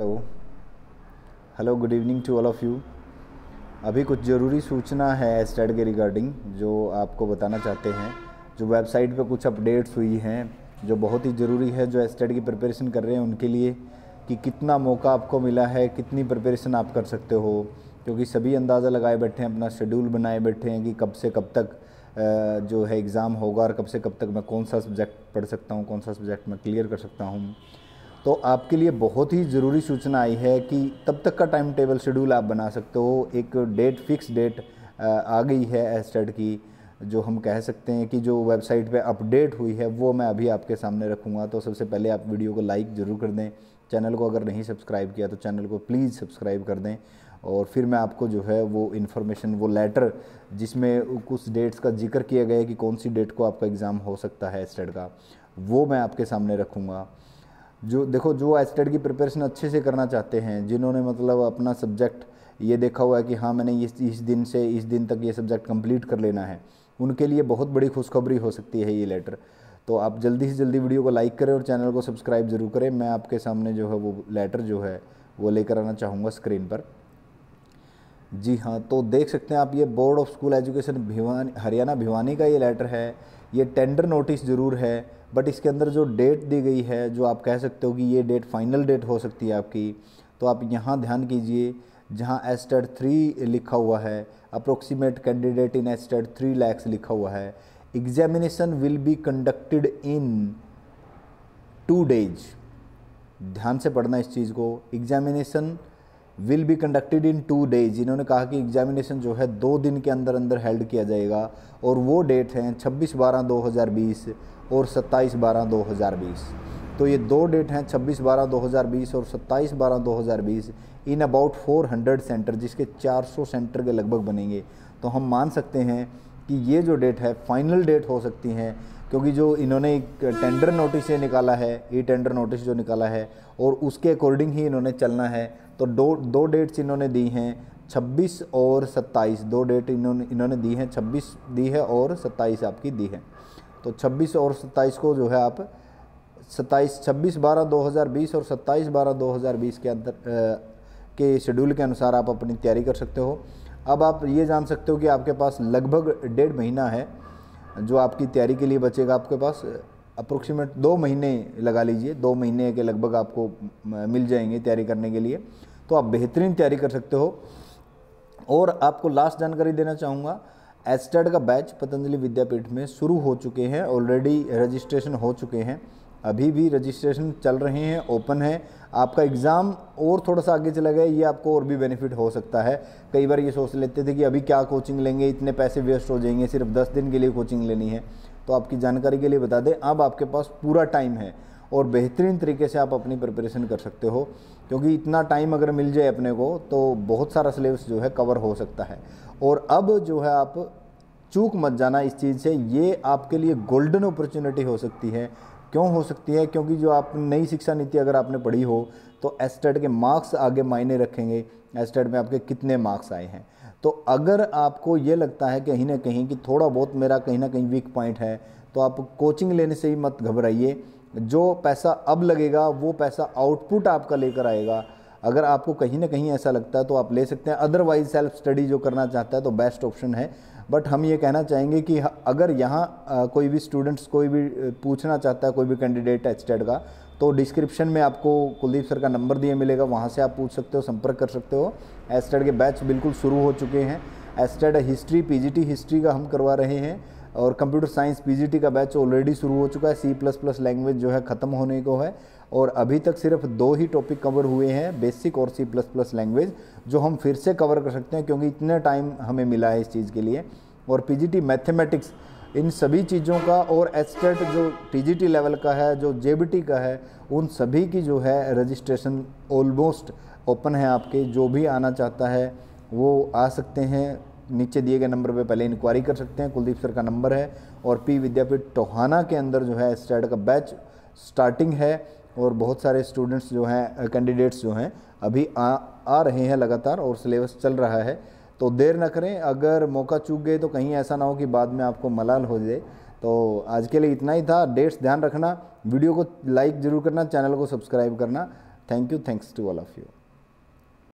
hello hello good evening to all of you अभी कुछ ज़रूरी सूचना है स्टेट के रिगार्डिंग जो आपको बताना चाहते हैं जो वेबसाइट पे कुछ अपडेट्स हुई हैं जो बहुत ही ज़रूरी है जो स्टेट की प्रिपरेशन कर रहे हैं उनके लिए कि कितना मौका आपको मिला है कितनी प्रिपरेशन आप कर सकते हो क्योंकि सभी अंदाज़ा लगाए बैठे हैं अपना शेड्यूल बनाए बैठे हैं कि कब से कब तक जो है एग्ज़ाम होगा और कब से कब तक मैं कौन सा सब्जेक्ट पढ़ सकता हूँ कौन सा सब्जेक्ट मैं क्लियर कर सकता हूँ तो आपके लिए बहुत ही ज़रूरी सूचना आई है कि तब तक का टाइम टेबल शेड्यूल आप बना सकते हो एक डेट फिक्स डेट आ गई है एस्टेड की जो हम कह सकते हैं कि जो वेबसाइट पे अपडेट हुई है वो मैं अभी आपके सामने रखूँगा तो सबसे पहले आप वीडियो को लाइक ज़रूर कर दें चैनल को अगर नहीं सब्सक्राइब किया तो चैनल को प्लीज़ सब्सक्राइब कर दें और फिर मैं आपको जो है वो इन्फॉर्मेशन वो लेटर जिसमें कुछ डेट्स का जिक्र किया गया है कि कौन सी डेट को आपका एग्ज़ाम हो सकता है स्टेट का वो मैं आपके सामने रखूँगा जो देखो जो एस्टेट की प्रिपरेशन अच्छे से करना चाहते हैं जिन्होंने मतलब अपना सब्जेक्ट ये देखा हुआ है कि हाँ मैंने इस इस दिन से इस दिन तक ये सब्जेक्ट कंप्लीट कर लेना है उनके लिए बहुत बड़ी खुशखबरी हो सकती है ये लेटर तो आप जल्दी से जल्दी वीडियो को लाइक करें और चैनल को सब्सक्राइब ज़रूर करें मैं आपके सामने जो है वो लेटर जो है वो लेकर आना चाहूँगा स्क्रीन पर जी हाँ तो देख सकते हैं आप ये board of school education Bhiwani Haryana Bhiwani का ये लेटर है ये टेंडर नोटिस ज़रूर है बट इसके अंदर जो डेट दी गई है जो आप कह सकते हो कि ये डेट फाइनल डेट हो सकती है आपकी तो आप यहाँ ध्यान कीजिए जहाँ एस्टेड थ्री लिखा हुआ है approximate candidate in estimated three lakhs लिखा हुआ है examination will be conducted in two days ध्यान से पढ़ना इस चीज़ को examination will be conducted in two days इन्होंने कहा कि एग्जामिनेशन जो है दो दिन के अंदर अंदर हेल्ड किया जाएगा और वो डेट हैं 26 बारह 2020 और 27 बारह 2020 तो ये दो डेट हैं 26 बारह 2020 और 27 बारह 2020 इन अबाउट 400 सेंटर जिसके 400 सेंटर के लगभग बनेंगे तो हम मान सकते हैं कि ये जो डेट है फाइनल डेट हो सकती हैं क्योंकि जो इन्होंने एक टेंडर नोटिस ये निकाला है ई टेंडर नोटिस जो निकाला है और उसके अकॉर्डिंग ही इन्होंने चलना है तो दो दो डेट्स इन्होंने दी हैं 26 और 27 दो डेट इन्होंने इन्होंने दी हैं 26 दी है और 27 आपकी दी है तो 26 और 27 को जो है आप 27 26 बारह 2020 और 27 बारह 2020 के अंदर के शेड्यूल के अनुसार आप अपनी तैयारी कर सकते हो अब आप ये जान सकते हो कि आपके पास लगभग डेढ़ महीना है जो आपकी तैयारी के लिए बचेगा आपके पास अप्रोक्सीमेट दो महीने लगा लीजिए दो महीने के लगभग आपको मिल जाएंगे तैयारी करने के लिए तो आप बेहतरीन तैयारी कर सकते हो और आपको लास्ट जानकारी देना चाहूँगा एस्टेड का बैच पतंजलि विद्यापीठ में शुरू हो चुके हैं ऑलरेडी रजिस्ट्रेशन हो चुके हैं अभी भी रजिस्ट्रेशन चल रहे हैं ओपन है आपका एग्ज़ाम और थोड़ा सा आगे चला गया ये आपको और भी बेनिफिट हो सकता है कई बार ये सोच लेते थे कि अभी क्या कोचिंग लेंगे इतने पैसे वेस्ट हो जाएंगे सिर्फ दस दिन के लिए कोचिंग लेनी है तो आपकी जानकारी के लिए बता दें अब आपके पास पूरा टाइम है और बेहतरीन तरीके से आप अपनी प्रिपरेशन कर सकते हो क्योंकि इतना टाइम अगर मिल जाए अपने को तो बहुत सारा सिलेबस जो है कवर हो सकता है और अब जो है आप चूक मत जाना इस चीज़ से ये आपके लिए गोल्डन अपॉर्चुनिटी हो सकती है क्यों हो सकती है क्योंकि जो आप नई शिक्षा नीति अगर आपने पढ़ी हो तो एस्टेट के मार्क्स आगे मायने रखेंगे एस्टेट में आपके कितने मार्क्स आए हैं तो अगर आपको ये लगता है कहीं ना कहीं कि थोड़ा बहुत मेरा कहीं ना कहीं वीक पॉइंट है तो आप कोचिंग लेने से ही मत घबराइए जो पैसा अब लगेगा वो पैसा आउटपुट आपका लेकर आएगा अगर आपको कहीं ना कहीं ऐसा लगता है तो आप ले सकते हैं अदरवाइज सेल्फ स्टडी जो करना चाहता है तो बेस्ट ऑप्शन है बट हम ये कहना चाहेंगे कि अगर यहाँ कोई भी स्टूडेंट्स कोई भी पूछना चाहता है कोई भी कैंडिडेट एच का तो डिस्क्रिप्शन में आपको कुलदीप सर का नंबर दिया मिलेगा वहाँ से आप पूछ सकते हो संपर्क कर सकते हो एस के बैच बिल्कुल शुरू हो चुके हैं एस हिस्ट्री पी हिस्ट्री का हम करवा रहे हैं और कंप्यूटर साइंस पीजीटी का बैच ऑलरेडी शुरू हो चुका है सी प्लस प्लस लैंग्वेज जो है ख़त्म होने को है और अभी तक सिर्फ दो ही टॉपिक कवर हुए हैं बेसिक और सी प्लस प्लस लैंग्वेज जो हम फिर से कवर कर सकते हैं क्योंकि इतने टाइम हमें मिला है इस चीज़ के लिए और पी मैथमेटिक्स इन सभी चीज़ों का और एस्टेट e जो टी लेवल का है जो जे का है उन सभी की जो है रजिस्ट्रेशन ऑलमोस्ट ओपन है आपके जो भी आना चाहता है वो आ सकते हैं नीचे दिए गए नंबर पे पहले इंक्वायरी कर सकते हैं कुलदीप सर का नंबर है और पी विद्यापीठ टोहाना के अंदर जो है स्टेट का बैच स्टार्टिंग है और बहुत सारे स्टूडेंट्स जो हैं कैंडिडेट्स जो हैं अभी आ आ रहे हैं लगातार और सिलेबस चल रहा है तो देर ना करें अगर मौका चूक गए तो कहीं ऐसा ना हो कि बाद में आपको मलाल हो जाए तो आज के लिए इतना ही था डेट्स ध्यान रखना वीडियो को लाइक ज़रूर करना चैनल को सब्सक्राइब करना thank you thanks to all of you